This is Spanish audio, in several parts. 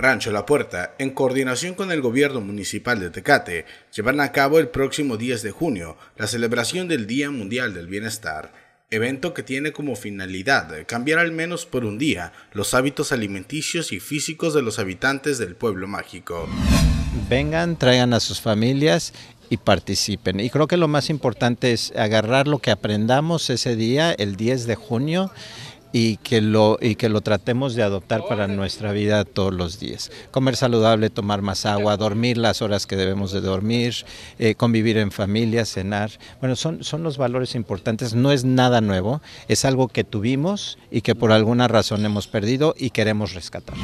Rancho La Puerta, en coordinación con el gobierno municipal de Tecate, llevarán a cabo el próximo 10 de junio la celebración del Día Mundial del Bienestar, evento que tiene como finalidad cambiar al menos por un día los hábitos alimenticios y físicos de los habitantes del pueblo mágico. Vengan, traigan a sus familias y participen. Y creo que lo más importante es agarrar lo que aprendamos ese día, el 10 de junio, y que lo y que lo tratemos de adoptar para nuestra vida todos los días. Comer saludable, tomar más agua, dormir las horas que debemos de dormir, eh, convivir en familia, cenar. Bueno, son, son los valores importantes. No es nada nuevo, es algo que tuvimos y que por alguna razón hemos perdido y queremos rescatar.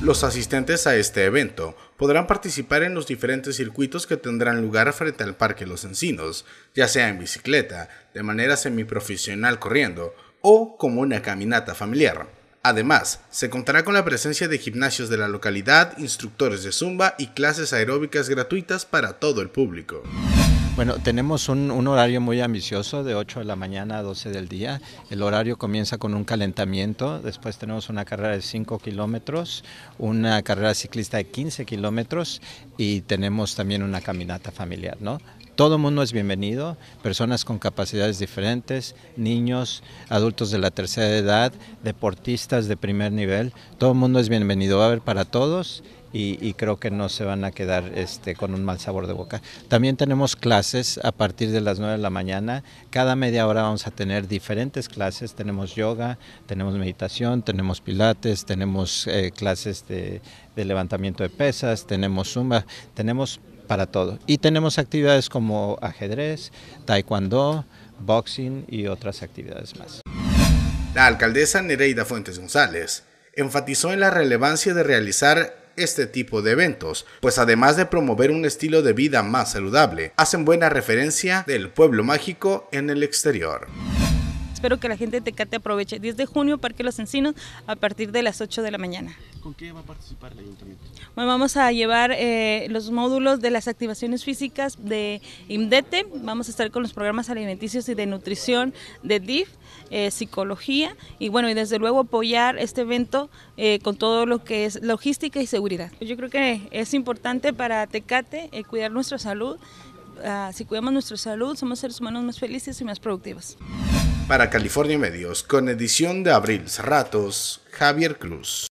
Los asistentes a este evento podrán participar en los diferentes circuitos que tendrán lugar frente al Parque Los Encinos, ya sea en bicicleta, de manera semiprofesional corriendo, o como una caminata familiar. Además, se contará con la presencia de gimnasios de la localidad, instructores de zumba y clases aeróbicas gratuitas para todo el público. Bueno, tenemos un, horario muy ambicioso de 8 de la mañana a 12 del día. El horario comienza con un calentamiento, después tenemos una carrera de 5 kilómetros, una carrera ciclista de 15 kilómetros y tenemos también una caminata familiar, ¿no? Todo mundo es bienvenido, personas con capacidades diferentes, niños, adultos de la tercera edad, deportistas de primer nivel, todo mundo es bienvenido, va a haber para todos y, creo que no se van a quedar este, con un mal sabor de boca. También tenemos clases a partir de las 9 de la mañana. Cada media hora vamos a tener diferentes clases. Tenemos yoga, tenemos meditación, tenemos pilates, tenemos eh, clases de, de levantamiento de pesas, tenemos zumba, tenemos para todo. Y tenemos actividades como ajedrez, taekwondo, boxing y otras actividades más. La alcaldesa Nereida Fuentes González enfatizó en la relevancia de realizar este tipo de eventos, pues además de promover un estilo de vida más saludable, hacen buena referencia del pueblo mágico en el exterior espero que la gente de Tecate aproveche. 10 de junio, Parque Los Encinos, a partir de las 8 de la mañana. ¿Con qué va a participar el ayuntamiento? Bueno, vamos a llevar eh, los módulos de las activaciones físicas de IMDETE, vamos a estar con los programas alimenticios y de nutrición de DIF, eh, psicología y bueno, y desde luego apoyar este evento eh, con todo lo que es logística y seguridad. Pues yo creo que es importante para Tecate cuidar nuestra salud. Ah, si cuidamos nuestra salud, somos seres humanos más felices y más productivos. Para California Medios, con edición de Abril Ratos, Javier Cruz.